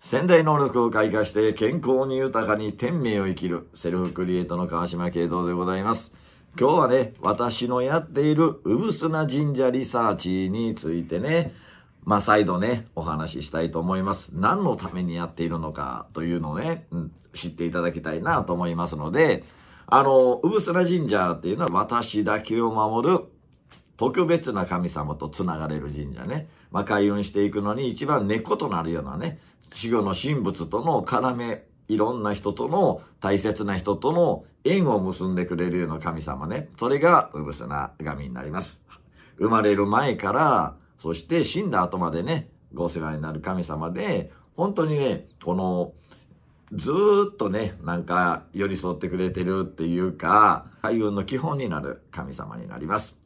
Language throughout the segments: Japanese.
潜在能力を開花して健康に豊かに天命を生きるセルフクリエイトの川島慶三でございます。今日はね、私のやっているうぶすな神社リサーチについてね、まあ、再度ね、お話ししたいと思います。何のためにやっているのかというのをね、うん、知っていただきたいなと思いますので、あの、うぶすな神社っていうのは私だけを守る特別な神様と繋がれる神社ね。まあ、開運していくのに一番根っことなるようなね、死後の神仏との絡め、いろんな人との大切な人との縁を結んでくれるような神様ね。それが、うぶすな神になります。生まれる前から、そして死んだ後までね、ご世話になる神様で、本当にね、この、ずーっとね、なんか寄り添ってくれてるっていうか、開運の基本になる神様になります。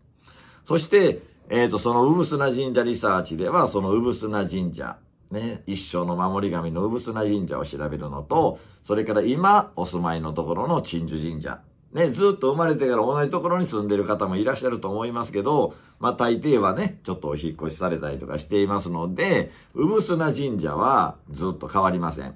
そして、えっ、ー、と、そのうぶすな神社リサーチでは、そのうぶすな神社ね、一生の守り神の産砂神社を調べるのと、それから今お住まいのところの鎮守神社。ね、ずっと生まれてから同じところに住んでる方もいらっしゃると思いますけど、まあ大抵はね、ちょっとお引越しされたりとかしていますので、産砂神社はずっと変わりません。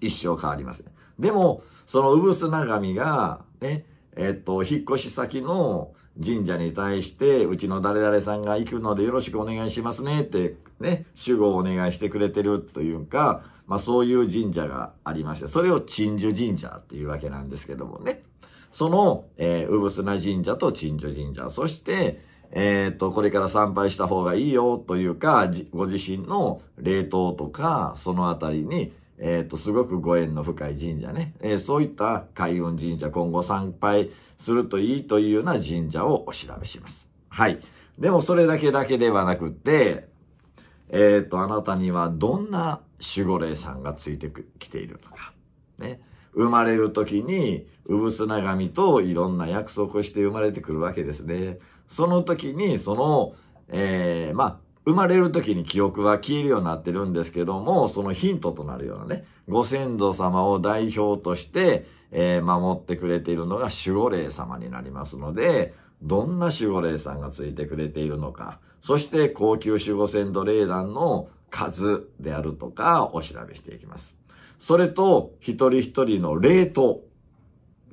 一生変わりません。でも、その産砂神が、ね、えっと、引っ越し先の神社に対して、うちの誰々さんが行くのでよろしくお願いしますねって、ね、主語をお願いしてくれてるというか、まあそういう神社がありまして、それを鎮守神社っていうわけなんですけどもね。その、えー、うぶすな神社と鎮守神社、そして、えっ、と、これから参拝した方がいいよというか、ご自身の霊凍とか、そのあたりに、えっ、と、すごくご縁の深い神社ね。えー、そういった開運神社、今後参拝するといいというような神社をお調べします。はい。でもそれだけだけではなくて、えっ、と、あなたにはどんな守護霊さんがついてきているのか。ね。生まれる時に、うぶすながみといろんな約束して生まれてくるわけですね。その時に、その、えー、まあ、生まれる時に記憶は消えるようになってるんですけども、そのヒントとなるようなね、ご先祖様を代表として、えー、守ってくれているのが守護霊様になりますので、どんな守護霊さんがついてくれているのか、そして高級守護先祖霊団の数であるとかお調べしていきます。それと、一人一人の霊と、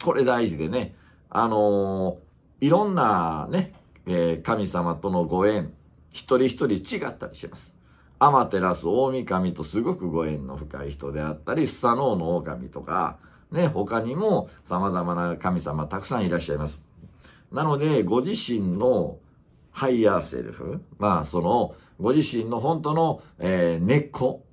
これ大事でね、あのー、いろんなね、えー、神様とのご縁、一人一人違ったりします。天照大神とすごくご縁の深い人であったり、スサノオの狼とか、ね、他にも様々な神様たくさんいらっしゃいます。なので、ご自身のハイヤーセルフ、まあその、ご自身の本当の、えー、根っこ、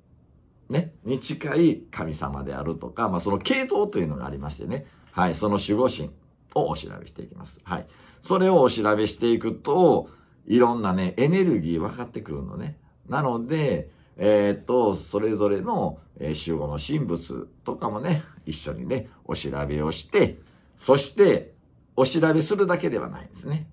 ね、に近い神様であるとか、まあその系統というのがありましてね、はい、その守護神をお調べしていきます。はい。それをお調べしていくと、いろんなね、エネルギー分かってくるのね。なので、えー、っと、それぞれの、えー、集合の神仏とかもね、一緒にね、お調べをして、そして、お調べするだけではないんですね。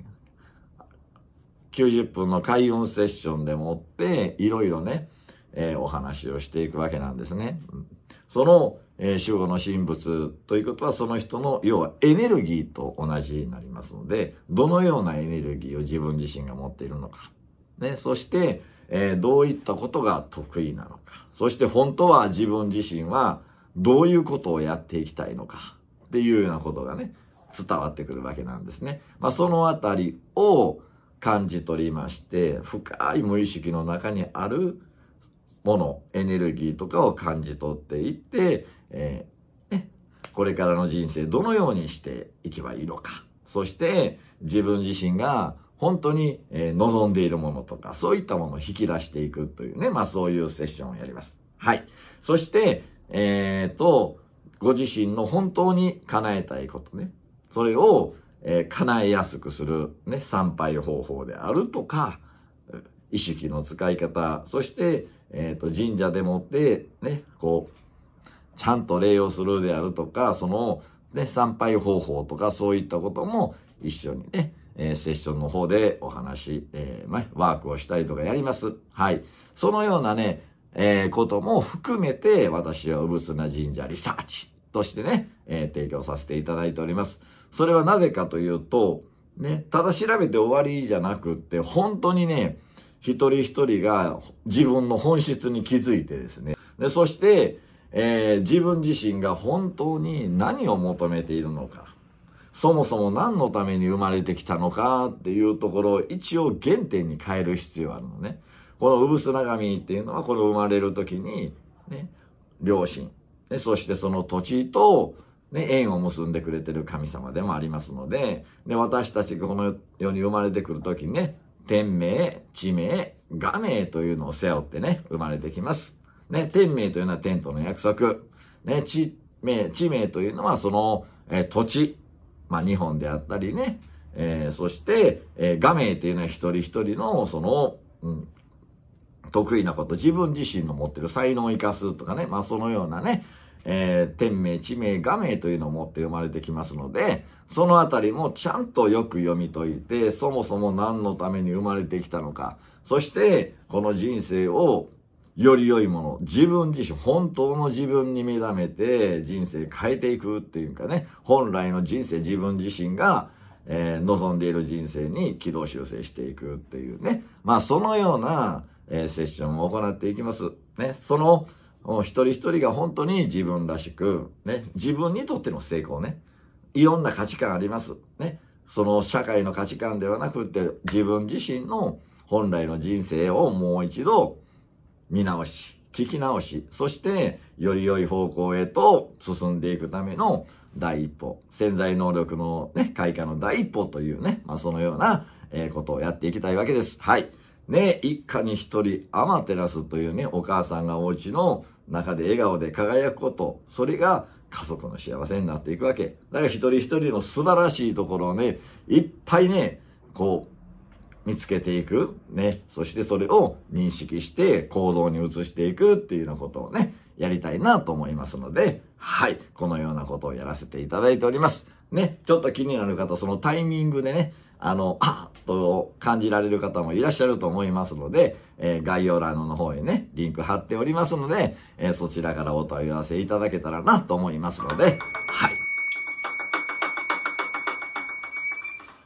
90分の開運セッションでもって、いろいろね、えー、お話をしていくわけなんですね。その、えー、主語の神仏ということはその人の要はエネルギーと同じになりますので、どのようなエネルギーを自分自身が持っているのか。ね、そして、えー、どういったことが得意なのか。そして本当は自分自身はどういうことをやっていきたいのかっていうようなことがね、伝わってくるわけなんですね。まあ、そのあたりを感じ取りまして、深い無意識の中にあるもの、エネルギーとかを感じ取っていって、えー、ね、これからの人生どのようにしていけばいいのか。そして自分自身が本当に、え望んでいるものとか、そういったものを引き出していくというね、まあそういうセッションをやります。はい。そして、えー、と、ご自身の本当に叶えたいことね。それを、えー、叶えやすくするね、参拝方法であるとか、意識の使い方、そして、えっ、ー、と、神社でもって、ね、こう、ちゃんと礼をするであるとか、その、ね、参拝方法とか、そういったことも一緒にね、えー、セッションの方でお話、えー、まあ、ワークをしたりとかやります。はい。そのようなね、えー、ことも含めて、私はうぶすな神社リサーチとしてね、えー、提供させていただいております。それはなぜかというと、ね、ただ調べて終わりじゃなくって、本当にね、一人一人が自分の本質に気づいてですね。で、そして、えー、自分自身が本当に何を求めているのか。そもそも何のために生まれてきたのかっていうところを一応原点に変える必要あるのね。この産が神っていうのはこの生まれる時に、ね、両親、ね、そしてその土地と、ね、縁を結んでくれてる神様でもありますので、で、私たちがこの世に生まれてくる時にね、天命、地名、画名というのを背負ってね、生まれてきます。ね、天命というのは天との約束。ね、地名、地名というのはその、えー、土地。まあ、日本であったりね。えー、そして、えー、画名というのは一人一人の、その、うん、得意なこと、自分自身の持ってる才能を活かすとかね。まあ、そのようなね、えー、天命、地名、画名というのを持って生まれてきますので、そのあたりもちゃんとよく読み解いて、そもそも何のために生まれてきたのか、そして、この人生をより良いもの、自分自身、本当の自分に目覚めて人生変えていくっていうかね、本来の人生、自分自身が、えー、望んでいる人生に軌道修正していくっていうね。まあ、そのような、えー、セッションを行っていきます。ね、その、一人一人が本当に自分らしく、ね、自分にとっての成功ね。いろんな価値観あります。ね。その社会の価値観ではなくて、自分自身の本来の人生をもう一度見直し、聞き直し、そしてより良い方向へと進んでいくための第一歩、潜在能力のね、開花の第一歩というね、まあそのような、えことをやっていきたいわけです。はい。ね、一家に一人、アマテラスというね、お母さんがお家の中で笑顔で輝くこと、それが家族の幸せになっていくわけ。だから一人一人の素晴らしいところをね、いっぱいね、こう、見つけていく。ね。そしてそれを認識して行動に移していくっていうようなことをね、やりたいなと思いますので、はい。このようなことをやらせていただいております。ね。ちょっと気になる方、そのタイミングでね、あの、あっと感じられる方もいらっしゃると思いますので、えー、概要欄の方へね、リンク貼っておりますので、えー、そちらからお問い合わせいただけたらなと思いますので、